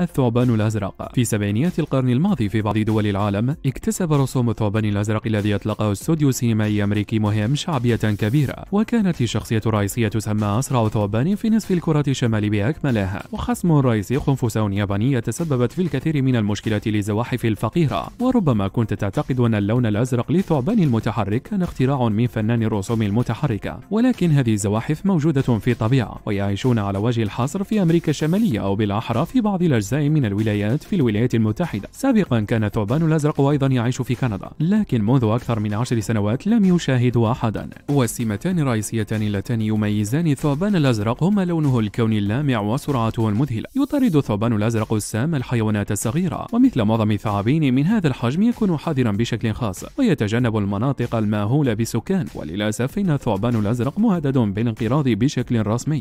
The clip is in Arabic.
الثعبان الأزرق في سبعينيات القرن الماضي في بعض دول العالم اكتسب رسوم الثعبان الأزرق الذي أطلقه استوديو سينمائي أمريكي مهم شعبية كبيرة وكانت الشخصية الرئيسية تسمى أسرع ثعبان في نصف الكرة الشمالي بأكملها وخصم رئيسي خنفساء يابانية تسببت في الكثير من المشكلات للزواحف الفقيرة وربما كنت تعتقد أن اللون الأزرق للثعبان المتحرك كان اختراع من فنان الرسوم المتحركة ولكن هذه الزواحف موجودة في الطبيعة ويعيشون على وجه الحصر في أمريكا الشمالية أو بالأحرى في بعض الأجزاء أجزاء من الولايات في الولايات المتحدة سابقا كان الثعبان الأزرق أيضا يعيش في كندا لكن منذ أكثر من عشر سنوات لم يشاهد أحدا والسمتان الرئيسيتان اللتان يميزان الثعبان الأزرق هما لونه الكوني اللامع وسرعته المذهلة يطارد الثعبان الأزرق السام الحيوانات الصغيرة ومثل معظم الثعابين من هذا الحجم يكون حذرا بشكل خاص ويتجنب المناطق المأهولة بسكان وللأسف إن الثعبان الأزرق مهدد بالانقراض بشكل رسمي